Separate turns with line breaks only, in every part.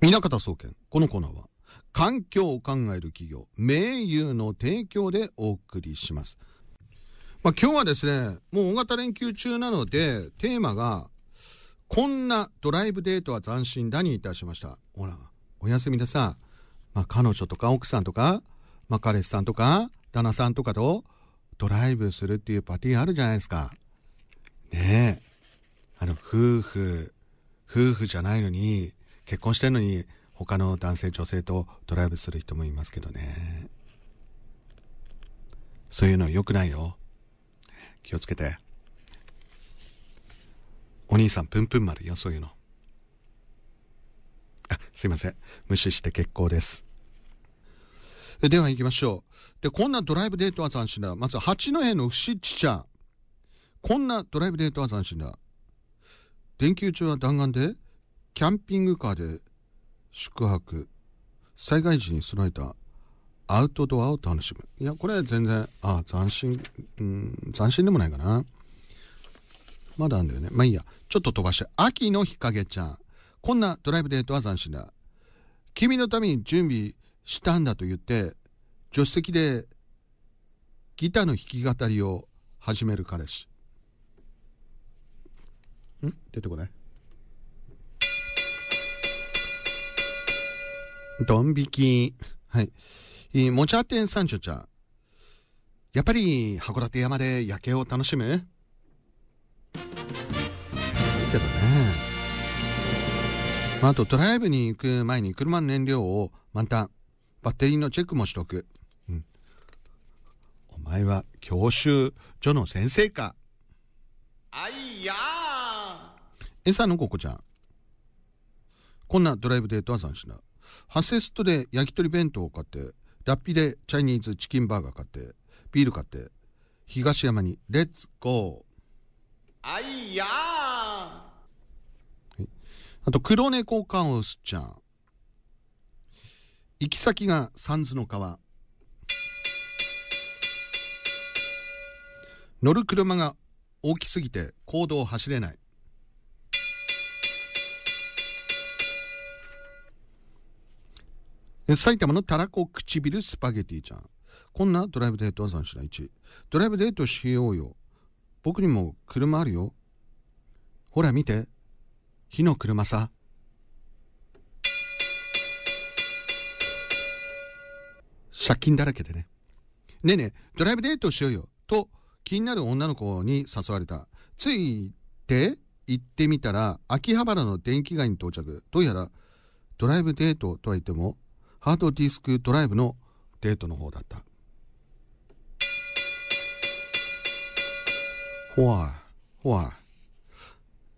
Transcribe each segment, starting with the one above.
皆方総研このコーナーは環境を考える企業名優の提供でお送りしますまあ、今日はですねもう大型連休中なのでテーマがこんなドライブデートは斬新だにいたしましたほらお休みでさ、まあ、彼女とか奥さんとか、まあ、彼氏さんとか旦那さんとかとドライブするっていうパティあるじゃないですかねえあの夫婦夫婦じゃないのに、結婚してるのに、他の男性、女性とドライブする人もいますけどね。そういうの良くないよ。気をつけて。お兄さん、ぷんぷん丸よ、そういうの。あ、すいません。無視して結構です。では行きましょう。で、こんなドライブデートは斬新だ。まず、八戸の不死ちちゃん。こんなドライブデートは斬新だ。連休中は弾丸でキャンピングカーで宿泊災害時に備えたアウトドアを楽しむいやこれ全然あ斬新うん斬新でもないかなまだあんだよねまあいいやちょっと飛ばして秋の日陰ちゃんこんなドライブデートは斬新だ君のために準備したんだと言って助手席でギターの弾き語りを始める彼氏ん出てこないドン引き。はい。もちゃて店三ゃん。やっぱり函館山で夜景を楽しむいいけどね。まあ、あとドライブに行く前に車の燃料を満タン。バッテリーのチェックもしとく。うん。お前は教習所の先生か。
あいやー
餌のここちゃん。こんなドライブデートは斬新だ。ハセストで焼き鳥弁当を買って、ラッピでチャイニーズチキンバーガー買って、ビール買って、東山にレッツゴー。あいやー、あと、黒猫カオスちゃん。行き先が三途の川。乗る車が大きすぎて公道を走れない。埼玉のたらこ唇スパゲティちゃんこんなドライブデートは斬新な1ドライブデートしようよ僕にも車あるよほら見て火の車さ借金だらけでねねえねえドライブデートしようよと気になる女の子に誘われたついて行ってみたら秋葉原の電気街に到着どうやらドライブデートとは言ってもハードディスクドライブのデートの方だった。ほわほわ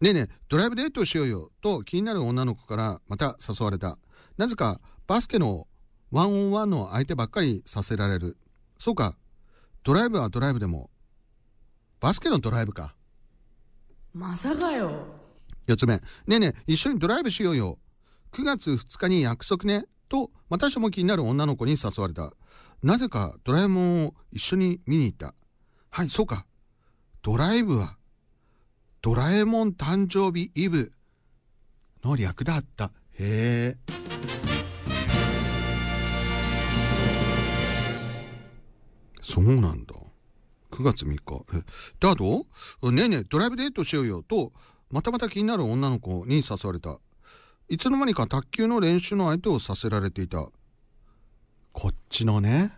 ねえねえドライブデートしようよと気になる女の子からまた誘われたなぜかバスケのワンオンワンの相手ばっかりさせられるそうかドライブはドライブでもバスケのドライブか
まさかよ
4つ目ねえねえ一緒にドライブしようよ9月2日に約束ねとまたしても気になる女の子に誘われたなぜかドラえもんを一緒に見に行ったはいそうかドライブはドラえもん誕生日イブの略だったへえそうなんだ9月3日えだとねえねえドライブデートしようよとまたまた気になる女の子に誘われたいつの間にか卓球の練習の相手をさせられていたこっちのね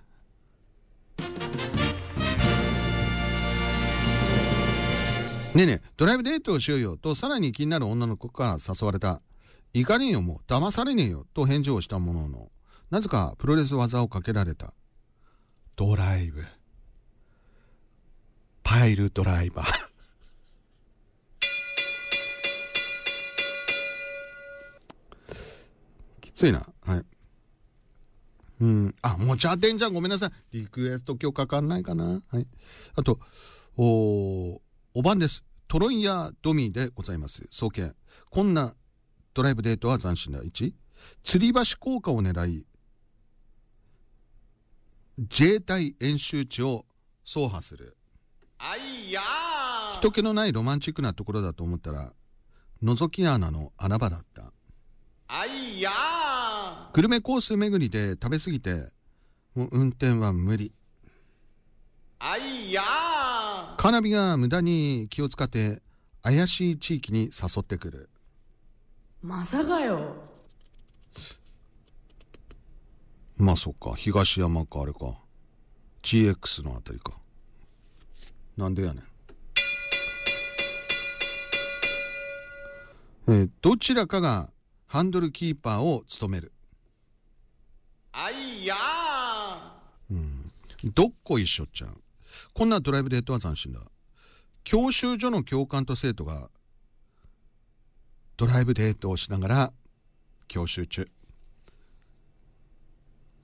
ねえねえドライブデートをしようよとさらに気になる女の子から誘われた怒りよもう騙されねえよと返事をしたもののなぜかプロレス技をかけられたドライブパイルドライバーついな。はい。うん。あ、もうチャーじゃん。ごめんなさい。リクエスト今日かかんないかな。はい。あと、お、おばんです。トロンヤードミーでございます。総研。こんなドライブデートは斬新だ。1、吊り橋効果を狙い、自衛隊演習地を走破する。
あいや
人気のないロマンチックなところだと思ったら、覗き穴の穴場だった。
あいやー
久留米コース巡りで食べ過ぎてもう運転は無理
あいや
カーナビが無駄に気を使って怪しい地域に誘ってくる
まさかよ
まあそっか東山かあれか GX のあたりかなんでやねんえー、どちらかがハンドルキーパーを務める
いやう
ん。どっこいしょちゃん。こんなドライブデートは斬新だ。教習所の教官と生徒がドライブデートをしながら教習中。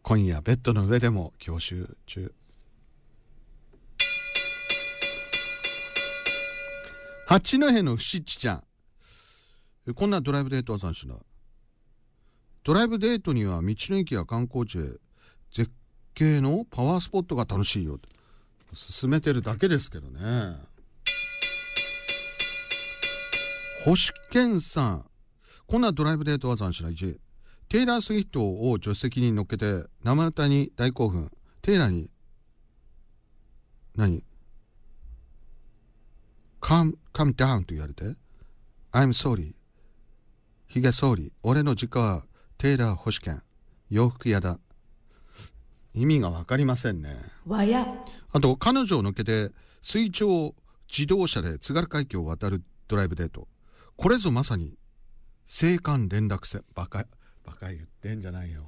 今夜ベッドの上でも教習中。八戸の七ちゃん。こんなドライブデートは斬新だ。ドライブデートには道の駅や観光地へ絶景のパワースポットが楽しいよ進めてるだけですけどね星健さんこんなドライブデートは斬しな1テイラー・スウィフトを助手席に乗っけて生歌に大興奮テイラーに何カム、カムダウンと言われて I'm sorry ヒゲ総理俺の実家はテイラー・ホシケン洋服屋だ意味が分かりませんねあと彼女を抜けて水上自動車で津軽海峡を渡るドライブデートこれぞまさに青函連絡船バカバカ言ってんじゃないよ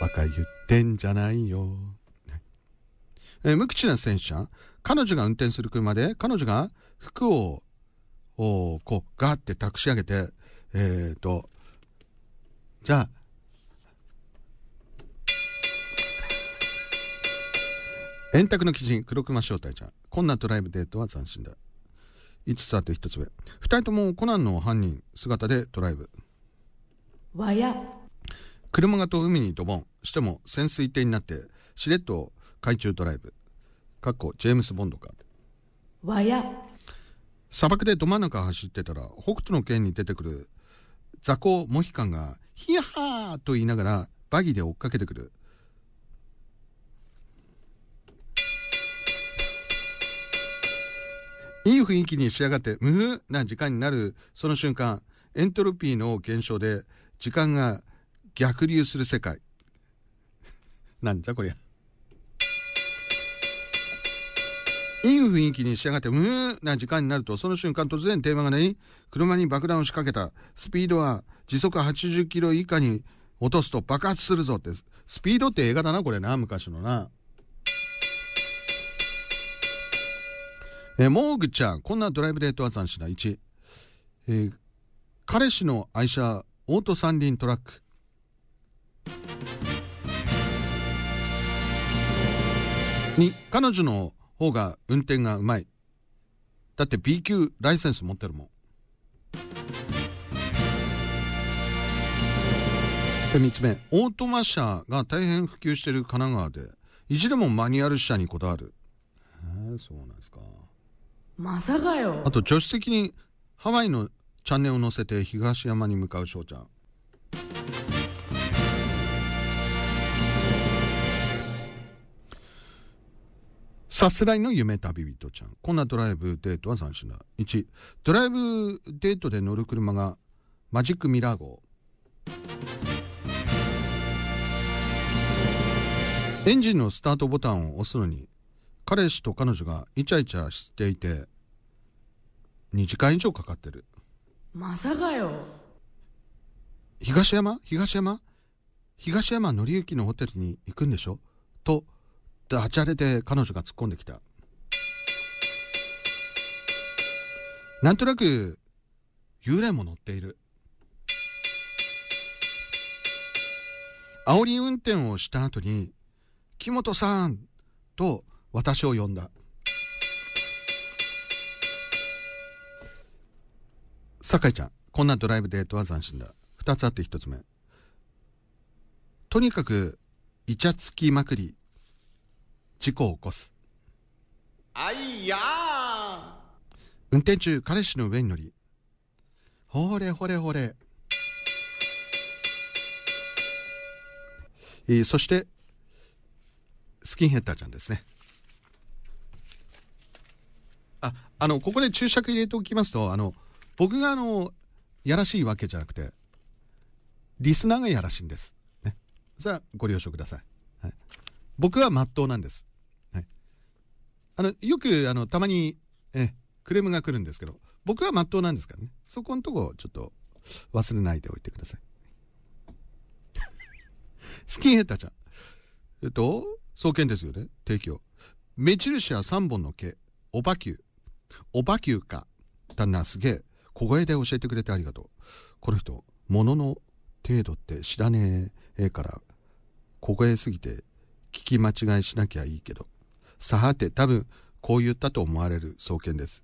バカ言ってんじゃないよ、ねえー、無口な戦車彼女が運転する車で彼女が服をこうガーって託し上げてえっ、ー、とじゃあ円卓の鬼人、黒熊正体ちゃん。こんなドライブデートは斬新だ。5つあって1つ目。2人ともコナンの犯人姿でドライブ。わや。車がと海にドボンしても潜水艇になって、しれっと海中ドライブ。かっこジェームス・ボンドか。わや。砂漠でど真ん中走ってたら、北斗の県に出てくる雑魚モヒカンが、ヒヤハーと言いながらバギーで追っかけてくる。いい雰囲気に仕上がって無風な時間になるその瞬間エントロピーの減少で時間が逆流する世界 なんじゃこりゃいい雰囲気に仕上がって無風な時間になるとその瞬間突然テーマがない車に爆弾を仕掛けたスピードは時速80キロ以下に落とすと爆発するぞってスピードって映画だなこれな昔のな。えー、モーグちゃん、こんなドライブデートは斬新な1、えー、彼氏の愛車、オート三輪トラック。2、彼女の方が運転がうまい。だって B 級ライセンス持ってるもん。で3つ目オートマ車が大変普及している神奈川でいじれもマニュアル車にこだわるへえそうなんですか
まさかよ
あと助手席にハワイのチャンネルを乗せて東山に向かう翔ちゃんさすらいの夢旅人ちゃんこんなドライブデートは斬新だ1ドライブデートで乗る車がマジックミラー号エンジンのスタートボタンを押すのに彼氏と彼女がイチャイチャしていて2時間以上かかってる
まさかよ
東山東山東山紀之のホテルに行くんでしょとダちャレで彼女が突っ込んできたなんとなく幽霊も乗っている煽り運転をした後に「木本さん!」と私を呼んだ酒井ちゃんこんなドライブデートは斬新だ2つあって1つ目とにかくイチャつきまくり事故を起こす
あいや
運転中彼氏の上に乗りほれほれほれ、えー、そしてスキンヘッダーちゃんですねあの、ここで注釈入れておきますと、あの、僕があの、やらしいわけじゃなくて、リスナーがやらしいんです。ね。それはご了承ください。はい、僕は真っ当なんです。はい、あの、よく、あの、たまに、え、クレームが来るんですけど、僕は真っ当なんですからね。そこのとこ、ちょっと、忘れないでおいてください。スキンヘッダーちゃん。えっと、双剣ですよね。提供。目印は3本の毛。おばきゅう。おばきゅうか旦那すげえ小声で教えてくれてありがとうこの人ものの程度って知らねええから小声すぎて聞き間違いしなきゃいいけどさはて多分こう言ったと思われる創建です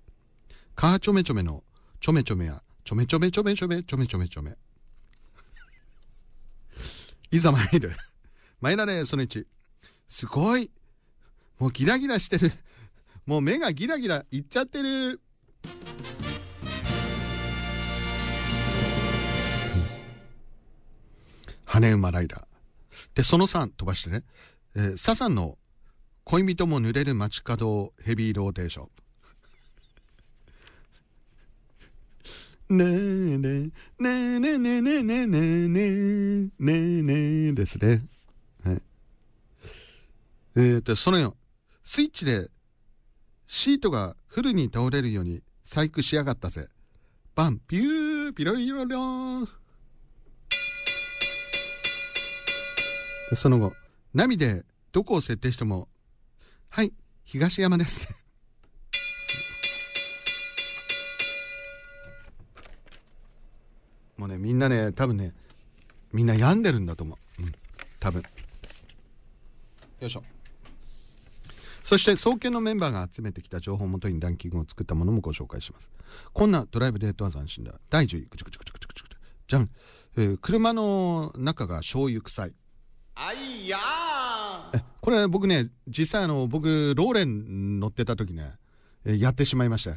かあちょめちょめのちょめちょめやちょめちょめちょめちょめちょめちょめちょめ いざ参る参られその一。すごいもうギラギラしてるもう目がギラギラいっちゃってる羽馬ライダーでその3飛ばしてね、えー、サンの「恋人も濡れる街角ヘビーローテーション」ねえねえねえねえねえねえねえねえねえねえねえですね。はい、えー、と、その4、スイッチでシートがフルに倒れるように細工しやがったぜ。バン、ピュー、ピロリロリョン。その後、ナビでどこを設定しても、はい、東山ですもうね、みんなね、多分ね、みんな病んでるんだと思う。うん、多分。よいしょ。そして早慶のメンバーが集めてきた情報をもとにランキングを作ったものもご紹介しますこんなドライブデートは斬新だ第10位くちくちくちくちくちくちじゃん、えー、車の中が醤油臭い
あいや
これ僕ね実際あの僕ローレン乗ってた時ね、えー、やってしまいました、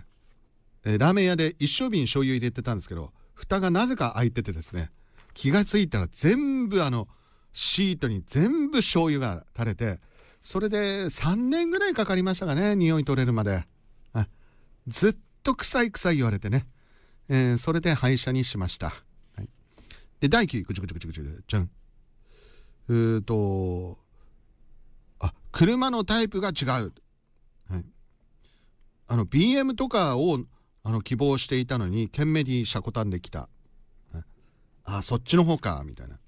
えー、ラーメン屋で一升瓶醤油入れてたんですけど蓋がなぜか開いててですね気がついたら全部あのシートに全部醤油が垂れてそれで3年ぐらいかかりましたかね、匂い取れるまで。ずっと臭い臭い言われてね。えー、それで廃車にしました。はい、で、第9位、ぐちぐちぐちぐちぐちゃん。えーと、あ、車のタイプが違う。はい、あの、BM とかをあの希望していたのに、ケ懸命に車庫たんできた。はい、あ、そっちの方か、みたいな。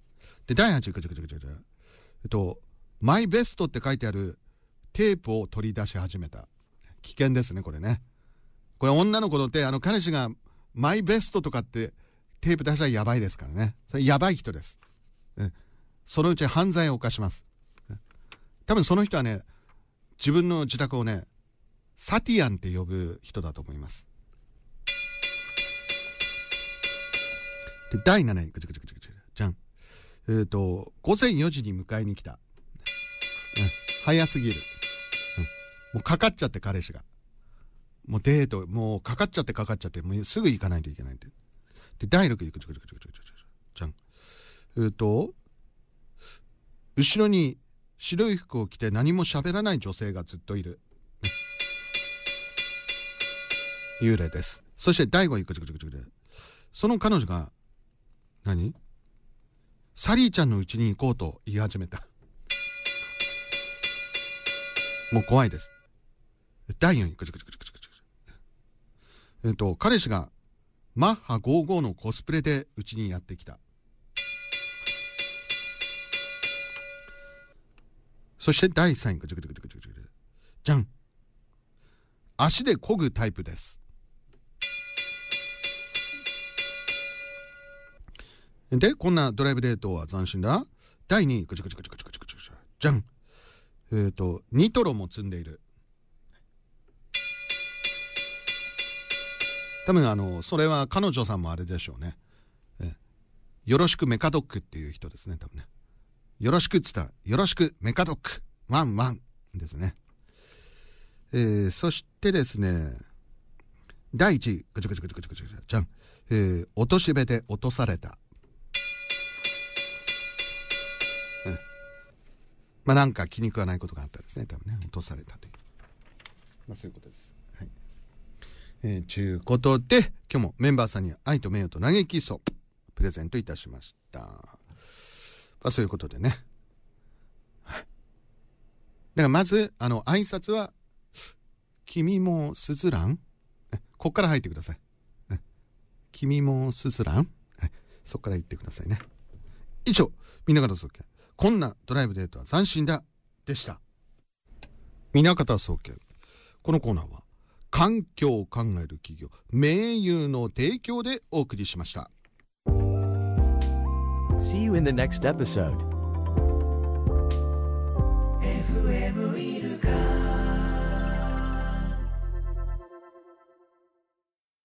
で、第8位、ぐちぐちぐちぐち。えっと、マイベストって書いてあるテープを取り出し始めた。危険ですね、これね。これ女の子のて、あの彼氏がマイベストとかってテープ出したらやばいですからね。それやばい人です。そのうち犯罪を犯します。多分その人はね、自分の自宅をね、サティアンって呼ぶ人だと思います。で、第7位、ぐちぐちぐちぐち、じゃん。えっ、ー、と、午前4時に迎えに来た。早すぎる、うん、もうかかっちゃって彼氏がもうデートもうかかっちゃってかかっちゃってもうすぐ行かないといけないってで第6行ちょこちょこちょこちょこちょこゃんえっ、ー、と後ろに白い服を着て何も喋らない女性がずっといる、幽霊ですそして第5行く、ちょこちょこちょこその彼女が何サリーちゃんのうちに行こうと言い始めたもう怖いです。第4位、ぐちぐちぐちぐちぐち。えっと、彼氏がマッハ55のコスプレでうちにやってきた。そして第3位、ぐちぐちぐちぐちぐち。じゃん。足で漕ぐタイプです。で、こんなドライブデートは斬新だ。第2位、ぐちぐちぐちぐちぐちぐち。じゃん。えっ、ー、とニトロも積んでいる多分あのそれは彼女さんもあれでしょうねよろしくメカドックっていう人ですね多分ねよろしくっつったらよろしくメカドックワンワンですねえー、そしてですね第1位ぐちぐちぐちぐちぐちぐじゃんえー、落としべで落とされたまあ、なんか気に食わないことがあったんですね、多分ね、落とされたという。まあ、そういうことです。はい。えー、ちゅうことで、今日もメンバーさんに愛と名誉と嘆きそう、プレゼントいたしました。まあ、そういうことでね。はい。だからまず、あの、挨拶は、君もすずらんこっから入ってください。君もすずらんそっから行ってくださいね。以上、みんながのぞけ。こんなドライブデートは斬新だでした皆方総研このコーナーは環境を考える企業名誉の提供でお送りしました See you
in the next episode